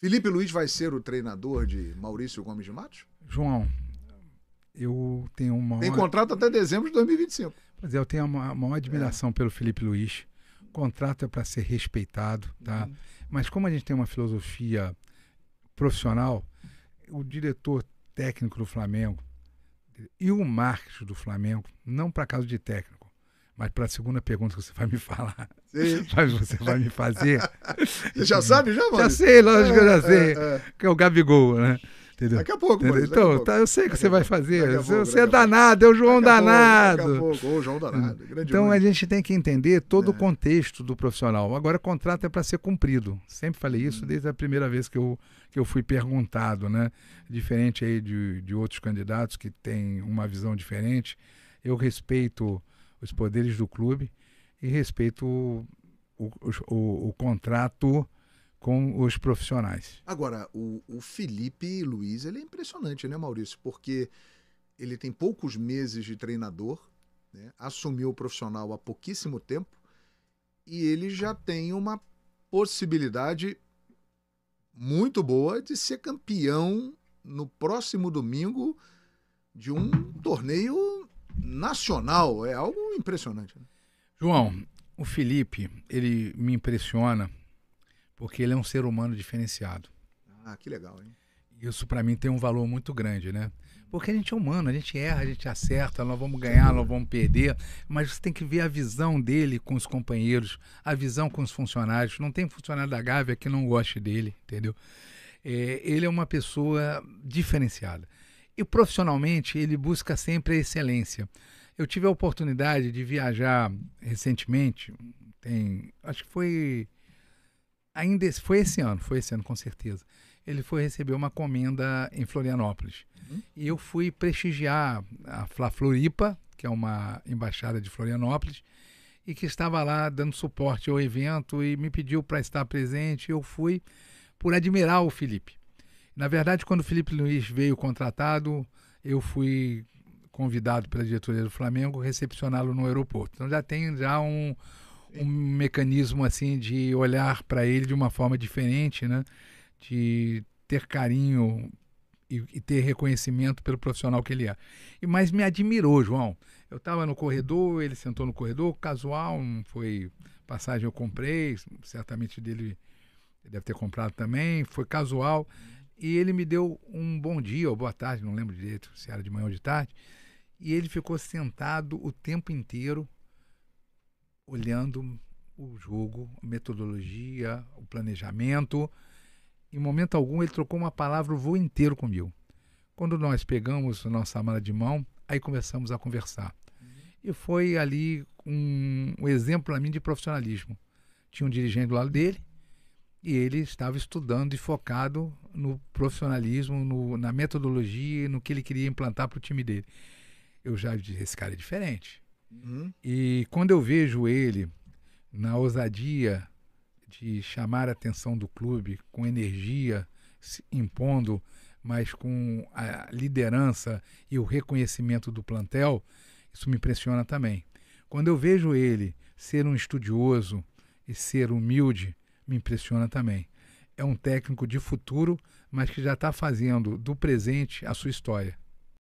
Felipe Luiz vai ser o treinador de Maurício Gomes de Matos? João, eu tenho uma. Tem contrato até dezembro de 2025. Pois é, eu tenho uma maior é. admiração é. pelo Felipe Luiz. O contrato é para ser respeitado, tá? Uhum. Mas como a gente tem uma filosofia profissional, o diretor técnico do Flamengo e o marketing do Flamengo, não para caso de técnico, mas para a segunda pergunta que você vai me falar, Sim. mas você vai me fazer. Você já sabe, já, mano? Já sei, lógico é, que eu já é, sei. É, é. Que é o Gabigol, né? Entendeu? Daqui a pouco, mano. Então, pouco. Tá, eu sei o que você vai fazer. Pouco, você é danado, é o João daqui danado. Pouco, daqui a pouco, o João danado. Grande então a gente tem que entender todo o é. contexto do profissional. Agora, o contrato é para ser cumprido. Sempre falei isso hum. desde a primeira vez que eu, que eu fui perguntado, né? Diferente aí de, de outros candidatos que têm uma visão diferente. Eu respeito os poderes do clube e respeito o, o, o, o contrato com os profissionais. Agora, o, o Felipe Luiz ele é impressionante, né, Maurício? Porque ele tem poucos meses de treinador, né? assumiu o profissional há pouquíssimo tempo e ele já tem uma possibilidade muito boa de ser campeão no próximo domingo de um torneio nacional é algo impressionante. Né? João, o Felipe, ele me impressiona porque ele é um ser humano diferenciado. Ah, que legal, hein? Isso para mim tem um valor muito grande, né? Porque a gente é humano, a gente erra, a gente acerta, nós vamos ganhar, nós vamos perder, mas você tem que ver a visão dele com os companheiros, a visão com os funcionários. Não tem funcionário da Gávea que não goste dele, entendeu? É, ele é uma pessoa diferenciada. E profissionalmente, ele busca sempre a excelência. Eu tive a oportunidade de viajar recentemente, tem, acho que foi ainda foi esse ano, foi esse ano com certeza. Ele foi receber uma comenda em Florianópolis. Uhum. E eu fui prestigiar a Fla Floripa, que é uma embaixada de Florianópolis, e que estava lá dando suporte ao evento e me pediu para estar presente. Eu fui por admirar o Felipe. Na verdade, quando o Felipe Luiz veio contratado, eu fui convidado pela diretoria do Flamengo recepcioná-lo no aeroporto. Então já tem já um, um mecanismo assim de olhar para ele de uma forma diferente, né? De ter carinho e, e, ter reconhecimento pelo profissional que ele é. E mas me admirou, João. Eu estava no corredor, ele sentou no corredor, casual, não foi passagem eu comprei, certamente dele deve ter comprado também, foi casual e ele me deu um bom dia ou boa tarde, não lembro direito se era de manhã ou de tarde, e ele ficou sentado o tempo inteiro olhando o jogo, a metodologia, o planejamento. Em momento algum ele trocou uma palavra o voo inteiro comigo. Quando nós pegamos nossa mala de mão, aí começamos a conversar. Uhum. E foi ali um, um exemplo para mim de profissionalismo. Tinha um dirigente do lado dele e ele estava estudando e focado no profissionalismo, no, na metodologia, no que ele queria implantar para o time dele. Eu já disse, esse cara é diferente. Uhum. E quando eu vejo ele na ousadia de chamar a atenção do clube, com energia, se impondo, mas com a liderança e o reconhecimento do plantel, isso me impressiona também. Quando eu vejo ele ser um estudioso e ser humilde, me impressiona também é um técnico de futuro, mas que já está fazendo do presente a sua história.